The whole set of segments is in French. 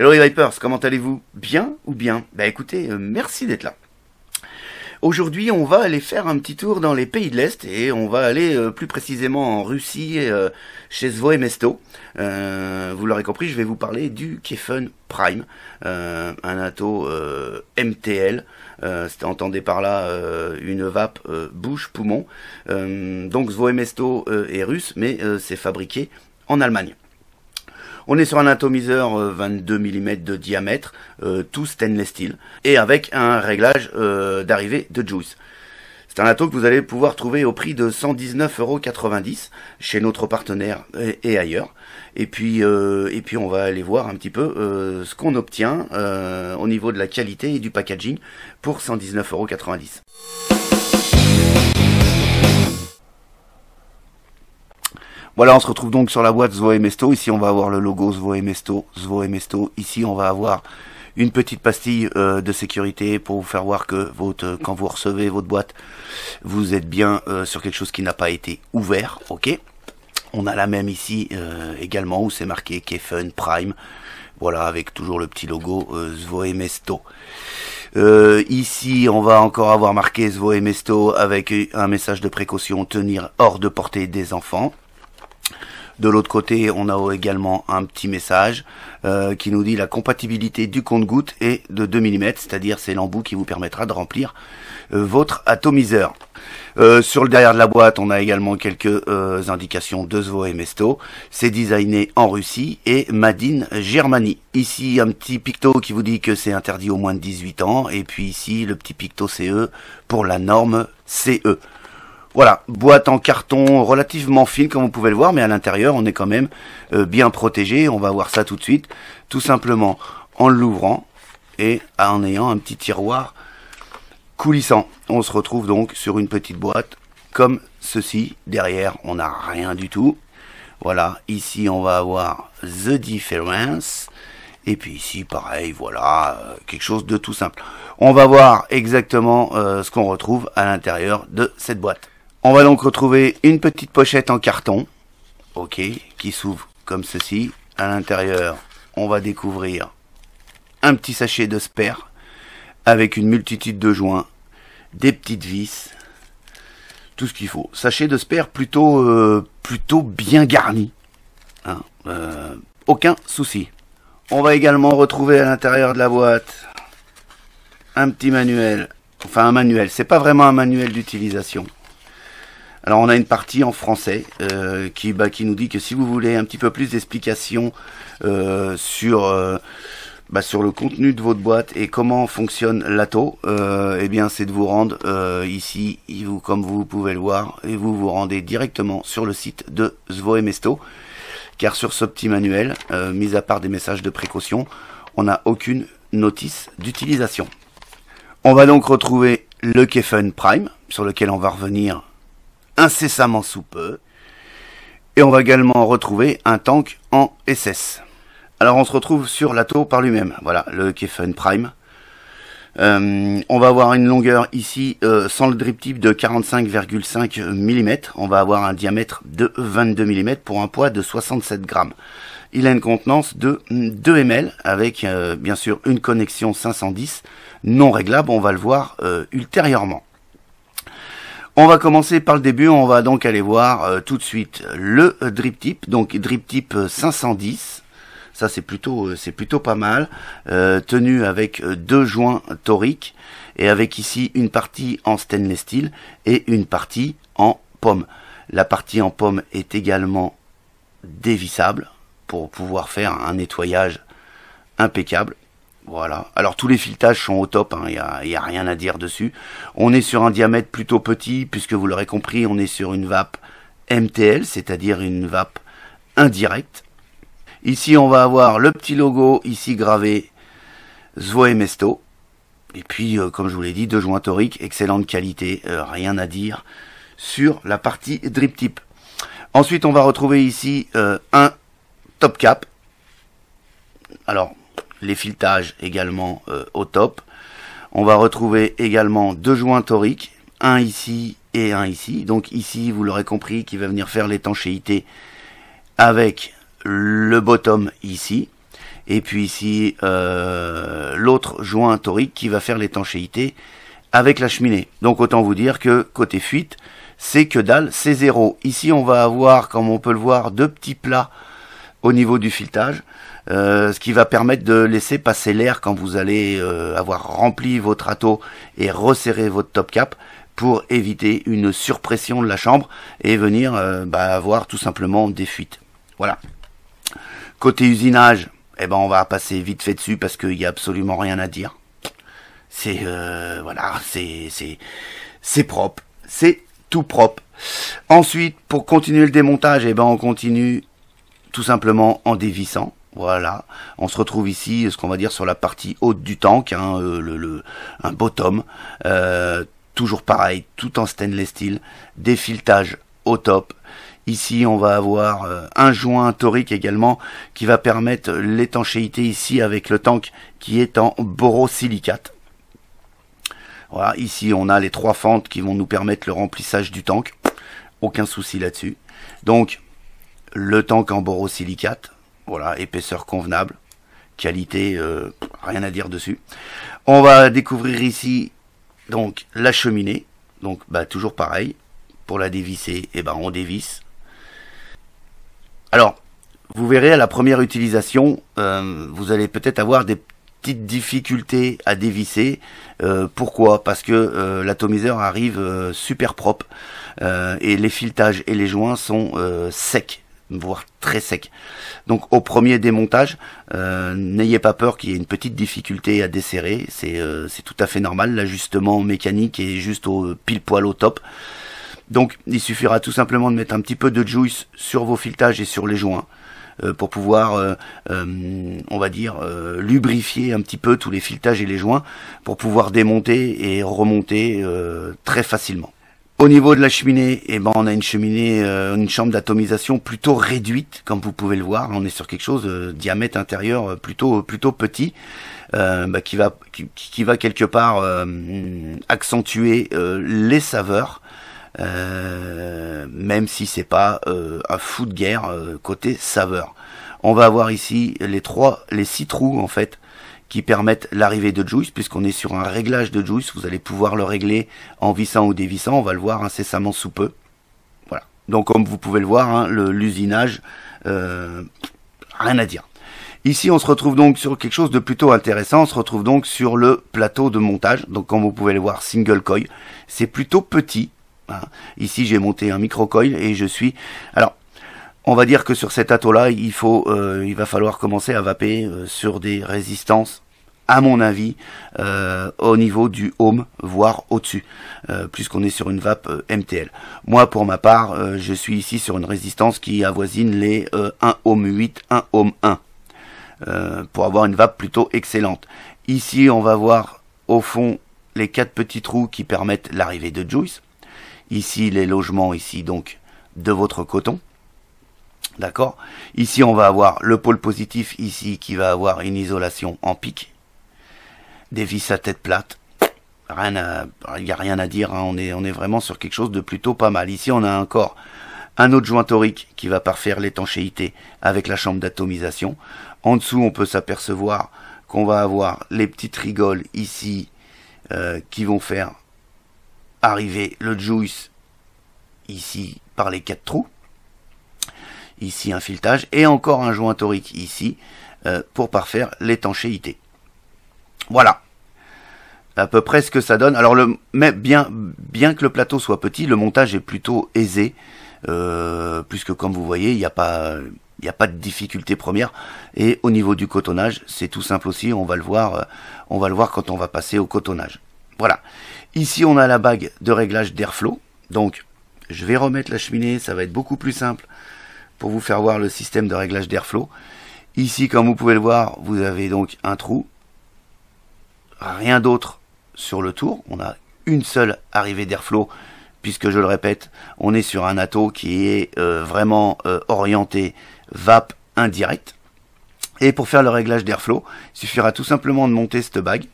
Hello les comment allez-vous Bien ou bien Bah écoutez, euh, merci d'être là. Aujourd'hui, on va aller faire un petit tour dans les pays de l'Est et on va aller euh, plus précisément en Russie, euh, chez Zvo vous l'aurez compris, je vais vous parler du Kefun Prime, un ato MTL. entendez par là une vape bouche, poumon. donc Zvo est russe, mais c'est fabriqué en Allemagne. On est sur un atomiseur 22 euh, mm de diamètre, euh, tout stainless steel, et avec un réglage euh, d'arrivée de juice. C'est un atome que vous allez pouvoir trouver au prix de 119,90€ chez notre partenaire et, ailleurs. Et puis, et puis on va aller voir un petit peu ce qu'on obtient au niveau de la qualité et du packaging pour 119,90€. Voilà, on se retrouve donc sur la boîte Zvoemesto. Ici, on va avoir le logo Zvo Mesto, Ici, on va avoir une petite pastille euh, de sécurité pour vous faire voir que euh, quand vous recevez votre boîte, vous êtes bien euh, sur quelque chose qui n'a pas été ouvert. Ok. On a la même ici également où c'est marqué Kefun Prime. Voilà, avec toujours le petit logo Svoemesto. ici, on va encore avoir marqué mesto avec un message de précaution, tenir hors de portée des enfants. De l'autre côté, on a également un petit message euh, qui nous dit la compatibilité du compte-goutte est de 2 mm, c'est-à-dire c'est l'embout qui vous permettra de remplir euh, votre atomiseur. Euh, sur le derrière de la boîte, on a également quelques indications de Mesto. C'est designé en Russie et Made in Germany. Ici, un petit picto qui vous dit que c'est interdit au moins de 18 ans. Et puis ici, le petit picto CE pour la norme CE. Voilà, boîte en carton relativement fine comme vous pouvez le voir, mais à l'intérieur on est quand même euh, bien protégé. On va voir ça tout de suite, tout simplement en l'ouvrant et en ayant un petit tiroir coulissant. On se retrouve donc sur une petite boîte comme ceci. Derrière, on n'a rien du tout. Voilà, ici on va avoir The Difference. Et puis ici, pareil, voilà, euh, quelque chose de tout simple. On va voir exactement euh, ce qu'on retrouve à l'intérieur de cette boîte. On va donc retrouver une petite pochette en carton, ok, qui s'ouvre comme ceci. À l'intérieur, on va découvrir un petit sachet de sperre avec une multitude de joints, des petites vis, tout ce qu'il faut. Sachet de sperre plutôt, euh, plutôt bien garni, hein, euh, aucun souci. On va également retrouver à l'intérieur de la boîte un petit manuel, enfin un manuel, c'est pas vraiment un manuel d'utilisation alors on a une partie en français euh, bah, qui, nous dit que si vous voulez un petit peu plus d'explications euh, euh, bah, sur, le contenu de votre boîte et comment fonctionne l'ATO, eh bien c'est de vous rendre ici, comme vous pouvez le voir, et vous vous rendez directement sur le site de Svoemesto, car sur ce petit manuel, mis à part des messages de précaution, on n'a aucune notice d'utilisation. On va donc retrouver le Kefun Prime, sur lequel on va revenir incessamment sous peu. Et on va également retrouver un tank en SS. Alors on se retrouve sur l'Ato par lui-même, voilà, le Kefun Prime. Euh, on va avoir une longueur ici euh, sans le drip tip de 45,5 mm. On va avoir un diamètre de 22 mm pour un poids de 67 grammes. Il a une contenance de 2 ml avec euh, bien sûr une connexion 510 non réglable. On va le voir ultérieurement. On va commencer par le début, on va donc aller voir euh, tout de suite le euh, drip tip, donc drip tip 510. Euh, Ça c'est plutôt c'est plutôt pas mal, tenu avec deux joints toriques et avec ici une partie en stainless steel et une partie en pomme. La partie en pomme est également dévissable pour pouvoir faire un nettoyage impeccable. Voilà. Alors tous les filetages sont au top, hein. il n'y a, rien à dire dessus. On est sur un diamètre plutôt petit, puisque vous l'aurez compris, on est sur une vape MTL, c'est-à-dire une vape indirecte. Ici, on va avoir le petit logo, ici gravé ZOEMESTO, Mesto. Et puis, euh, comme je vous l'ai dit, deux joints toriques, excellente qualité, euh, rien à dire sur la partie drip tip. Ensuite, on va retrouver ici euh, un top cap. Alors, les filetages également euh, au top. On va retrouver également deux joints toriques, un ici et un ici. Donc ici, vous l'aurez compris, qui va venir faire l'étanchéité avec le bottom ici. Et puis ici, euh, l'autre joint torique qui va faire l'étanchéité avec la cheminée. Donc autant vous dire que côté fuite, c'est que dalle, c'est zéro. Ici, on va avoir, comme on peut le voir, deux petits plats au niveau du filetage, euh, ce qui va permettre de laisser passer l'air quand vous allez euh, avoir rempli votre râteau et resserré votre top cap pour éviter une surpression de la chambre et venir euh, bah, avoir tout simplement des fuites. Voilà. Côté usinage, eh ben on va passer vite fait dessus parce qu'il n'y a absolument rien à dire. C'est voilà, c'est c'est propre, c'est tout propre. Ensuite, pour continuer le démontage, eh ben on continue tout simplement en dévissant. Voilà, on se retrouve ici, ce qu'on va dire sur la partie haute du tank, hein, euh, le, un bottom, euh, toujours pareil, tout en stainless steel, défiletage au top. Ici, on va avoir euh, un joint torique également qui va permettre l'étanchéité ici avec le tank qui est en borosilicate. Voilà, ici, on a les trois fentes qui vont nous permettre le remplissage du tank. Aucun souci là-dessus. Donc, le tank en borosilicate, voilà, épaisseur convenable, qualité, euh, rien à dire dessus. On va découvrir ici donc la cheminée, donc bah, toujours pareil, pour la dévisser, et eh ben on dévisse. Alors, vous verrez à la première utilisation, euh, vous allez peut-être avoir des petites difficultés à dévisser. Euh, pourquoi Parce que l'atomiseur arrive super propre et les filetages et les joints sont secs voire très sec. Donc au premier démontage, euh, n'ayez pas peur qu'il y ait une petite difficulté à desserrer, euh, c'est tout à fait normal, l'ajustement mécanique est juste au pile poil au top. Donc il suffira tout simplement de mettre un petit peu de juice sur vos filetages et sur les joints euh, pour pouvoir, on va dire, lubrifier un petit peu tous les filetages et les joints pour pouvoir démonter et remonter très facilement. Au niveau de la cheminée, et eh ben on a une cheminée, euh, une chambre d'atomisation plutôt réduite, comme vous pouvez le voir. On est sur quelque chose de euh, diamètre intérieur euh, plutôt plutôt petit, bah, qui va qui, va quelque part accentuer les saveurs. même si c'est pas un fou de guerre côté saveur. On va avoir ici les trois, les six trous en fait qui permettent l'arrivée de Juice, puisqu'on est sur un réglage de Juice, vous allez pouvoir le régler en vissant ou dévissant, on va le voir incessamment sous peu. Voilà. Donc comme vous pouvez le voir, hein, l'usinage, euh, rien à dire. Ici, on se retrouve donc sur quelque chose de plutôt intéressant. On se retrouve donc sur le plateau de montage. Donc, comme vous pouvez le voir, single coil. C'est plutôt petit. Hein. Ici, j'ai monté un micro coil et je suis. Alors, on va dire que sur cet atoll-là, il faut, euh, il va falloir commencer à vaper euh, sur des résistances, à mon avis, euh, au niveau du ohm, voire au-dessus, puisqu'on est sur une vape MTL. Moi, pour ma part, je suis ici sur une résistance qui avoisine les 1 ohm 8, 1 ohm 1, pour avoir une vape plutôt excellente. Ici, on va voir au fond les quatre petits trous qui permettent l'arrivée de Juice. Ici, les logements, ici donc, de votre coton. D'accord Ici, on va avoir le pôle positif, ici, qui va avoir une isolation en pic. Des vis à tête plate. Rien n'y a rien à dire, hein. on, est, on est vraiment sur quelque chose de plutôt pas mal. Ici, on a encore un autre joint torique qui va parfaire l'étanchéité avec la chambre d'atomisation. En dessous, on peut s'apercevoir qu'on va avoir les petites rigoles ici euh, qui vont faire arriver le juice ici par les quatre trous ici un filetage, et encore un joint torique ici, euh, pour parfaire l'étanchéité. Voilà à peu près ce que ça donne. Alors, le, bien, bien que le plateau soit petit, le montage est plutôt aisé, euh, puisque comme vous voyez, il n'y a pas... a pas de difficulté première. Et au niveau du cotonnage, c'est tout simple aussi. On va le voir, euh, on va le voir quand on va passer au cotonnage. Voilà. Ici, on a la bague de réglage d'airflow. Donc, je vais remettre la cheminée. Ça va être beaucoup plus simple pour vous faire voir le système de réglage d'airflow. Ici, comme vous pouvez le voir, vous avez donc un trou, rien d'autre sur le tour. On a une seule arrivée d'airflow, puisque je le répète, on est sur un ato qui est euh, vraiment euh, orienté VAP indirect. Et pour faire le réglage d'airflow, il suffira tout simplement de monter cette bague.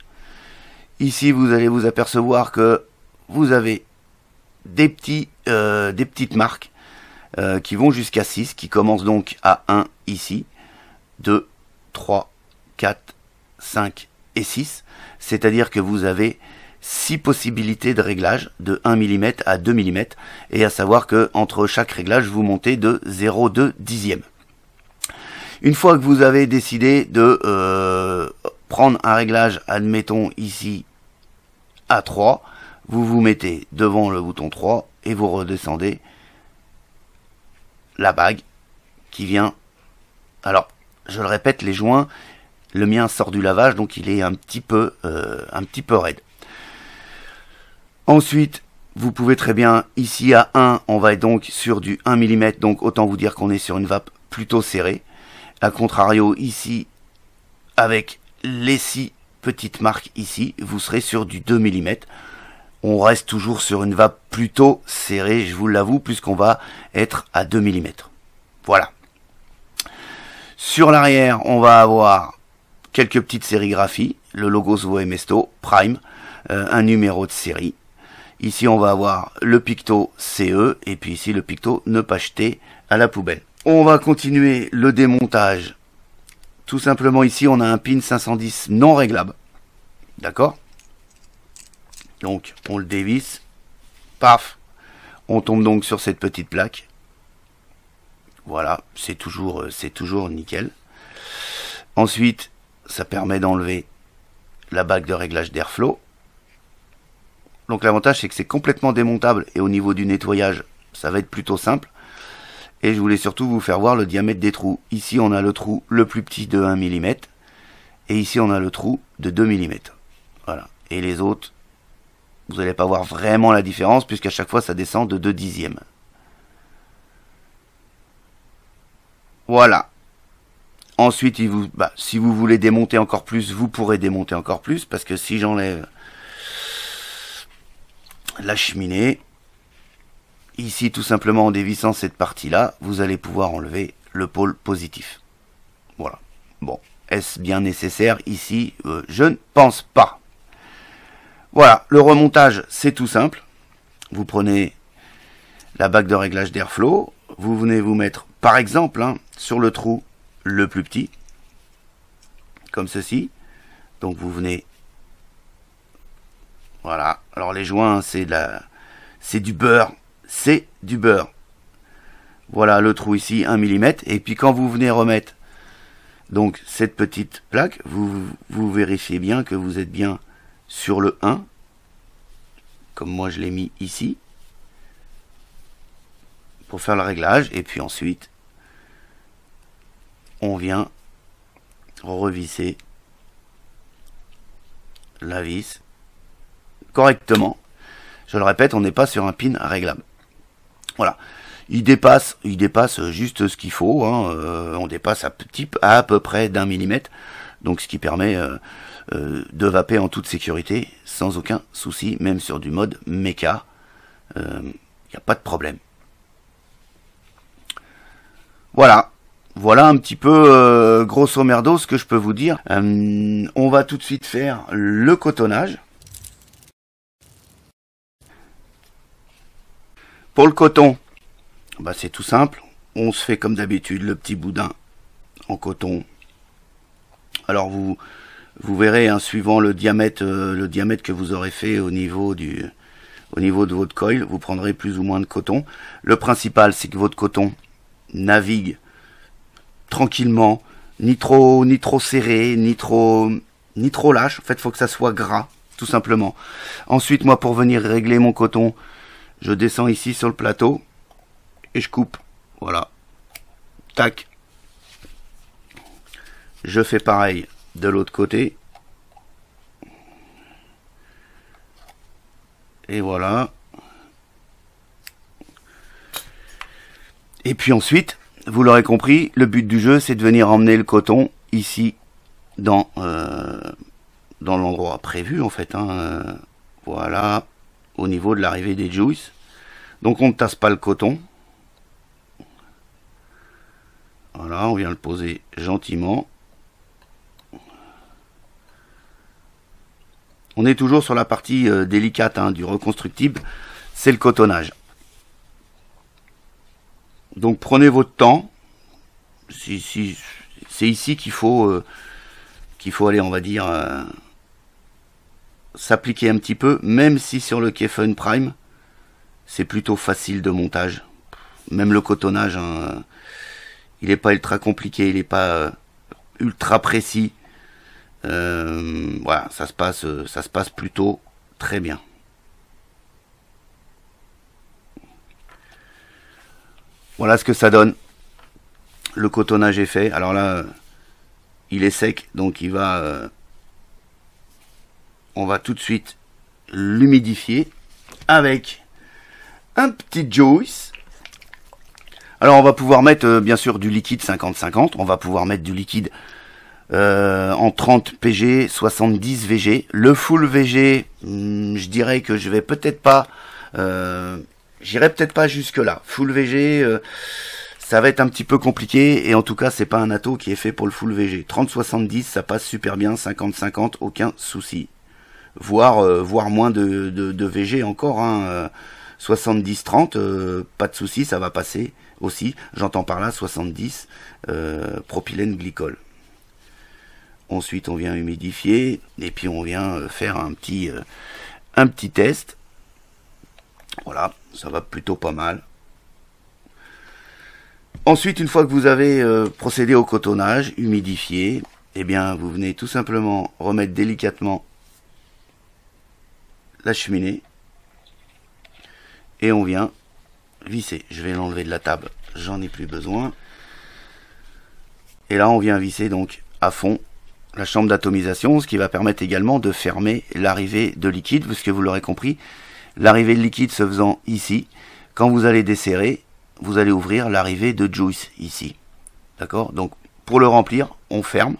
Ici, vous allez vous apercevoir que vous avez des, petits, euh, des petites marques euh, qui vont jusqu'à 6, qui commencent donc à 1 ici, 2, 3, 4, 5 et 6. C'est-à-dire que vous avez 6 possibilités de réglage de 1 mm à 2 mm et à savoir que entre chaque réglage vous montez de 0,2 dixième. Une fois que vous avez décidé de euh, prendre un réglage, admettons ici à 3, vous vous mettez devant le bouton 3 et vous redescendez la bague qui vient. Alors, je le répète, les joints, le mien sort du lavage, donc il est un petit peu, euh, un petit peu raide. Ensuite, vous pouvez très bien, ici à 1, on va être donc sur du 1 mm, donc autant vous dire qu'on est sur une vape plutôt serrée. A contrario, ici, avec les six petites marques ici, vous serez sur du 2 mm on reste toujours sur une vape plutôt serrée, je vous l'avoue, puisqu'on va être à 2 mm. Voilà. Sur l'arrière, on va avoir quelques petites sérigraphies, le logo Svoe Mesto Prime, euh, un numéro de série. Ici, on va avoir le picto CE et puis ici le picto ne pas jeter à la poubelle. On va continuer le démontage. Tout simplement ici, on a un pin 510 non réglable. D'accord donc on le dévisse, paf, on tombe donc sur cette petite plaque. Voilà, c'est toujours, euh, c'est toujours nickel. Ensuite, ça permet d'enlever la bague de réglage d'airflow. Donc l'avantage c'est que c'est complètement démontable et au niveau du nettoyage, ça va être plutôt simple. Et je voulais surtout vous faire voir le diamètre des trous. Ici on a le trou le plus petit de 1 mm et ici on a le trou de 2 mm. Voilà. Et les autres, vous n'allez pas voir vraiment la différence puisqu'à chaque fois ça descend de 2 dixièmes. Voilà. Ensuite, bah, si vous voulez démonter encore plus, vous pourrez démonter encore plus parce que si j'enlève la cheminée, ici tout simplement en dévissant cette partie-là, vous allez pouvoir enlever le pôle positif. Voilà. Bon, est-ce bien nécessaire ici euh, Je ne pense pas. Voilà, le remontage, c'est tout simple. Vous prenez la bague de réglage d'airflow, vous venez vous mettre, par exemple, hein, sur le trou le plus petit, comme ceci. Donc vous venez... Voilà, alors les joints, c'est la... c'est du beurre, c'est du beurre. Voilà le trou ici, 1 mm. Et puis quand vous venez remettre donc cette petite plaque, vous, vous vérifiez bien que vous êtes bien sur le 1, comme moi je l'ai mis ici, pour faire le réglage. Et puis ensuite, on vient revisser la vis correctement. Je le répète, on n'est pas sur un pin réglable. Voilà. Il dépasse, il dépasse juste ce qu'il faut. Hein. Euh, on dépasse à, petit, à, peu près d'un millimètre. Donc ce qui permet euh, euh, de vaper en toute sécurité, sans aucun souci, même sur du mode mecha. Il euh, n'y a pas de problème. Voilà. Voilà un petit peu, euh, grosso merdo, ce que je peux vous dire. on va tout de suite faire le cotonnage. Pour le coton, bah c'est tout simple. On se fait comme d'habitude le petit boudin en coton. Alors vous, vous verrez, hein, suivant le diamètre, euh, le diamètre que vous aurez fait au niveau du, au niveau de votre coil, vous prendrez plus ou moins de coton. Le principal, c'est que votre coton navigue tranquillement, ni trop, ni trop serré, ni trop, ni trop lâche. En fait, faut que ça soit gras, tout simplement. Ensuite, moi, pour venir régler mon coton, je descends ici sur le plateau et je coupe. Voilà. Tac. Je fais pareil de l'autre côté. Et voilà. Et puis ensuite, vous l'aurez compris, le but du jeu, c'est de venir emmener le coton ici, dans, euh, dans l'endroit prévu, en fait. Hein. voilà, au niveau de l'arrivée des juices. Donc on ne tasse pas le coton. Voilà, on vient le poser gentiment. On est toujours sur la partie euh, délicate hein, du reconstructible, c'est le cotonnage. Donc prenez votre temps. Si, c'est ici qu'il faut, euh, qu'il faut aller, on va dire, euh, s'appliquer un petit peu, même si sur le Kefun Prime, c'est plutôt facile de montage. Même le cotonnage, hein, il n'est pas ultra compliqué, il n'est pas ultra précis. Euh, voilà, ça se passe, euh, ça se passe plutôt très bien. Voilà ce que ça donne. Le cotonnage est fait. Alors là, euh, il est sec, donc il va. on va tout de suite l'humidifier avec un petit Joyce. Alors on va pouvoir mettre bien sûr du liquide 50-50. On va pouvoir mettre du liquide euh, en 30 PG, 70 VG. Le full VG, hmm, je dirais que je vais peut-être pas, euh, j'irai peut-être pas jusque là. Full VG, euh, ça va être un petit peu compliqué et en tout cas c'est pas un atout qui est fait pour le full VG. 30-70, ça passe super bien, 50-50, aucun souci. Voire, voire moins de, de, VG encore. 70-30, hein, pas de souci, ça va passer aussi. J'entends par là 70 propylène glycol. Ensuite, on vient humidifier et puis on vient euh, faire un petit, euh, un petit test. Voilà, ça va plutôt pas mal. Ensuite, une fois que vous avez euh, procédé au cotonnage, humidifié, eh bien, vous venez tout simplement remettre délicatement la cheminée et on vient visser. Je vais l'enlever de la table, j'en ai plus besoin. Et là, on vient visser donc à fond la chambre d'atomisation, ce qui va permettre également de fermer l'arrivée de liquide, puisque vous l'aurez compris, l'arrivée de liquide se faisant ici, quand vous allez desserrer, vous allez ouvrir l'arrivée de juice ici. D'accord Donc pour le remplir, on ferme,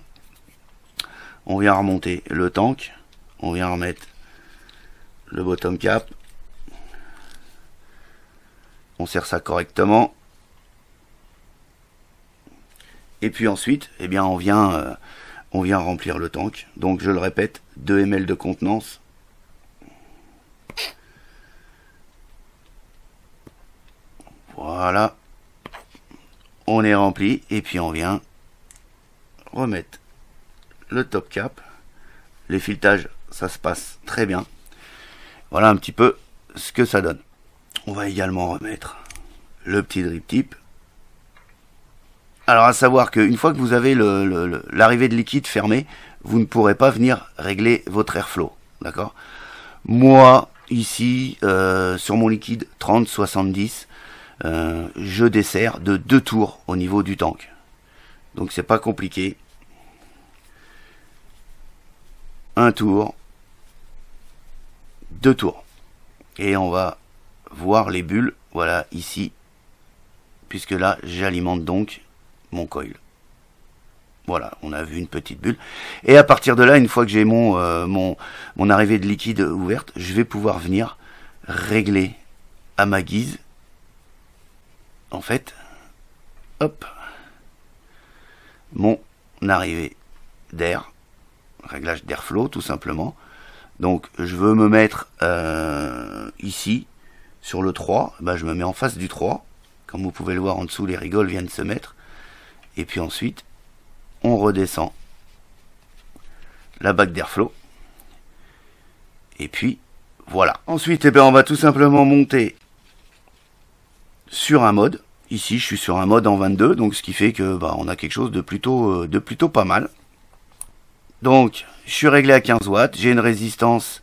on vient remonter le tank, on vient remettre le bottom cap, on serre ça correctement, et puis ensuite, eh bien, on vient... Euh, on vient remplir le tank. Donc je le répète, 2 ml de contenance. Voilà. On est rempli et puis on vient remettre le top cap. Les filetages, ça se passe très bien. Voilà un petit peu ce que ça donne. On va également remettre le petit drip type alors à savoir qu'une fois que vous avez l'arrivée le, de liquide fermée, vous ne pourrez pas venir régler votre airflow. D'accord Moi, ici, euh, sur mon liquide 30-70, euh, je desserre de deux tours au niveau du tank. Donc c'est pas compliqué. Un tour, deux tours. Et on va voir les bulles, voilà, ici, puisque là, j'alimente donc mon coil. Voilà, on a vu une petite bulle. Et à partir de là, une fois que j'ai euh, mon, mon, arrivée de liquide ouverte, je vais pouvoir venir régler à ma guise. En fait, hop, mon arrivée d'air, réglage d'air flow tout simplement. Donc je veux me mettre euh, ici, sur le 3, bah, je me mets en face du 3. Comme vous pouvez le voir en dessous, les rigoles viennent se mettre. Et puis ensuite, on redescend la bague d'airflow. Et puis, voilà. Ensuite, eh ben, on va tout simplement monter sur un mode. Ici, je suis sur un mode en 22, donc ce qui fait que bah, on a quelque chose de plutôt, euh, de plutôt pas mal. Donc, je suis réglé à 15 watts. J'ai une résistance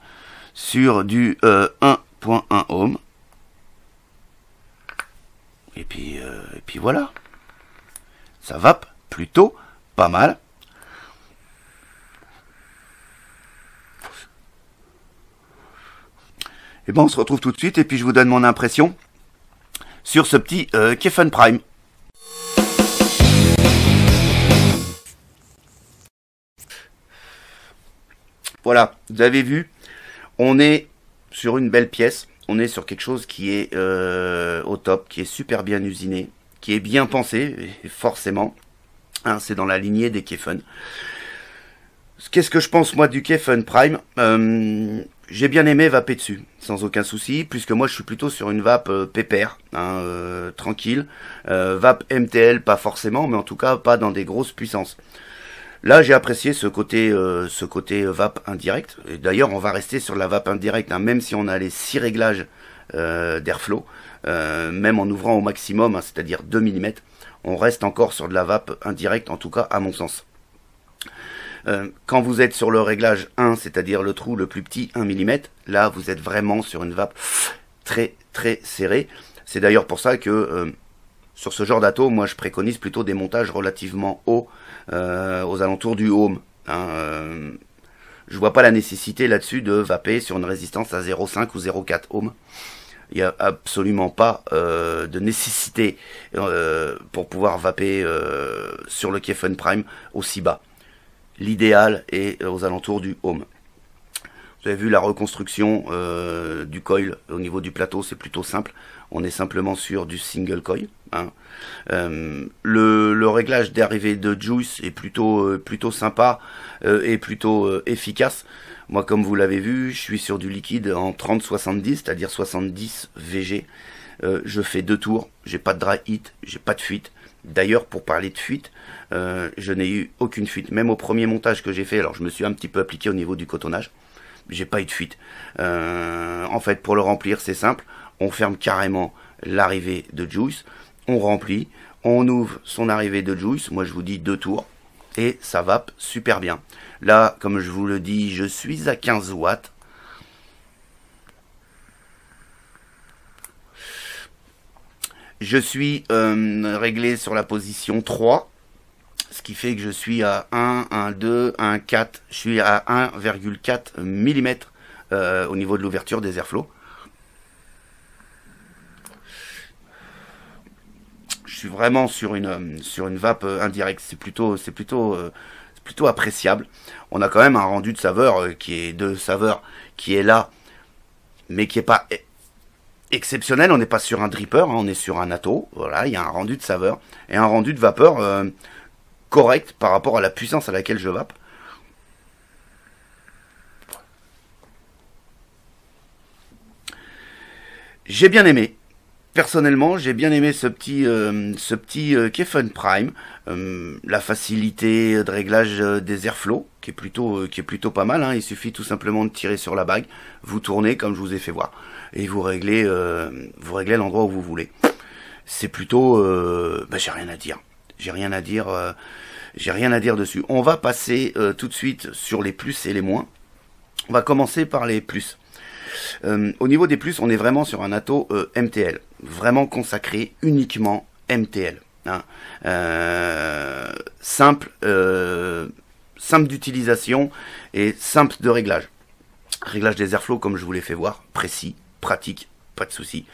sur du 1.1 euh, ohm. Et puis, euh, et puis voilà. Ça va plutôt pas mal. Et eh ben on se retrouve tout de suite et puis je vous donne mon impression sur ce petit euh, Prime. Voilà, vous avez vu, on est sur une belle pièce, on est sur quelque chose qui est euh, au top, qui est super bien usiné, qui est bien pensé, forcément. Hein, c'est dans la lignée des Kefun. Qu'est-ce que je pense moi du Kefun Prime euh, J'ai bien aimé vaper dessus, sans aucun souci, puisque moi je suis plutôt sur une vape euh, pépère, hein, euh, tranquille. vape MTL pas forcément, mais en tout cas pas dans des grosses puissances. Là, j'ai apprécié ce côté, ce côté vape indirect. D'ailleurs, on va rester sur la vape indirecte, hein, même si on a les six réglages euh, d'airflow, euh, même en ouvrant au maximum, hein, c'est-à-dire 2 mm, on reste encore sur de la vape indirecte, en tout cas à mon sens. Euh, quand vous êtes sur le réglage 1, c'est-à-dire le trou le plus petit 1 mm, là vous êtes vraiment sur une vape très très serrée. C'est d'ailleurs pour ça que sur ce genre d'atome, moi je préconise plutôt des montages relativement hauts, aux alentours du ohm. je hein, je vois pas la nécessité là-dessus de vaper sur une résistance à 0,5 ou 0,4 ohm il n'y a absolument pas euh, de nécessité euh, pour pouvoir vaper euh, sur le Kiefen Prime aussi bas. L'idéal est aux alentours du home. Vous avez vu la reconstruction euh, du coil au niveau du plateau, c'est plutôt simple. On est simplement sur du single coil. Hein. Euh, le, réglage d'arrivée de juice est plutôt euh, plutôt sympa et plutôt efficace. Moi, comme vous l'avez vu, je suis sur du liquide en 30-70, c'est-à-dire 70 VG. je fais deux tours, j'ai pas de dry hit, j'ai pas de fuite. D'ailleurs, pour parler de fuite, je n'ai eu aucune fuite, même au premier montage que j'ai fait. Alors, je me suis un petit peu appliqué au niveau du cotonnage j'ai pas eu de fuite. Euh, en fait, pour le remplir, c'est simple. On ferme carrément l'arrivée de Juice. On remplit. On ouvre son arrivée de Juice. Moi, je vous dis deux tours. Et ça va super bien. Là, comme je vous le dis, je suis à 15 watts. Je suis euh, réglé sur la position 3 fait que je suis à 1, 1, 2, 1, 4. Je suis à 1,4 mm euh, au niveau de l'ouverture des airflows. Je suis vraiment sur une, sur une vape euh, indirecte. C'est plutôt, c'est plutôt, euh, c'est plutôt appréciable. On a quand même un rendu de saveur qui est de saveur qui est là, mais qui est pas e-, exceptionnel. On n'est pas sur un dripper, hein, on est sur un atto. Voilà, il y a un rendu de saveur et un rendu de vapeur correct par rapport à la puissance à laquelle je vape. J'ai bien aimé. Personnellement, j'ai bien aimé ce petit, euh, ce petit euh, Prime, euh, la facilité de réglage des airflows, qui est plutôt, qui est plutôt pas mal. Hein. Il suffit tout simplement de tirer sur la bague, vous tournez comme je vous ai fait voir, et vous réglez, vous réglez l'endroit où vous voulez. C'est plutôt, bah, j'ai rien à dire. J'ai rien à dire. Euh, j'ai rien à dire dessus. On va passer euh, tout de suite sur les plus et les moins. On va commencer par les plus. Euh, au niveau des plus, on est vraiment sur un ato MTL, vraiment consacré uniquement MTL. Hein. simple, simple d'utilisation et simple de réglage. Réglage des airflows comme je vous l'ai fait voir, précis, pratique, pas de souci.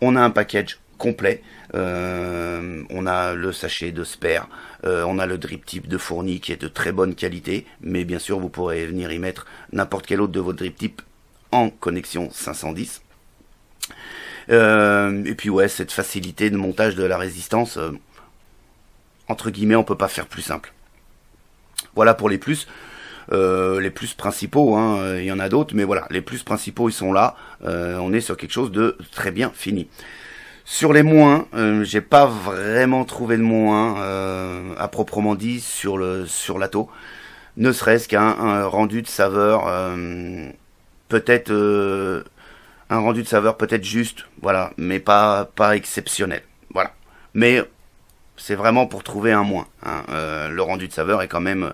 On a un package complet. Euh, on a le sachet de Sper, euh, on a le drip type de Fourni qui est de très bonne qualité, mais bien sûr vous pourrez venir y mettre n'importe quel autre de votre drip type en connexion 510. Euh, et puis ouais, cette facilité de montage de la résistance, entre guillemets, on peut pas faire plus simple. Voilà pour les plus. les plus principaux, hein, il y en a d'autres, mais voilà, les plus principaux, ils sont là. on est sur quelque chose de très bien fini. Sur les moins, euh, j'ai pas vraiment trouvé de moins euh, à proprement dit sur le sur ne serait-ce qu'un rendu de saveur euh, peut-être un rendu de saveur peut-être juste, voilà, mais pas pas exceptionnel, voilà. Mais c'est vraiment pour trouver un moins. Hein. le rendu de saveur est quand même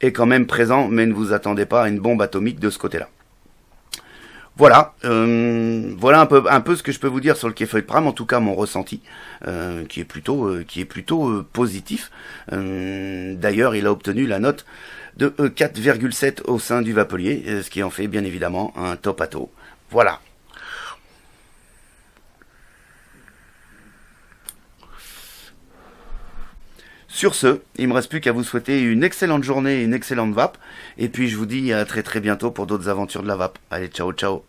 est quand même présent, mais ne vous attendez pas à une bombe atomique de ce côté-là. Voilà, euh, voilà un peu, un peu ce que je peux vous dire sur le Kefeuille Pram, en tout cas mon ressenti, euh, qui est plutôt, euh, qui est plutôt positif. D'ailleurs, il a obtenu la note de 4,7 au sein du Vapelier, ce qui en fait bien évidemment un top à Voilà. Sur ce, il me reste plus qu'à vous souhaiter une excellente journée, une excellente vape, et puis je vous dis à très très bientôt pour d'autres aventures de la vape. Allez, ciao ciao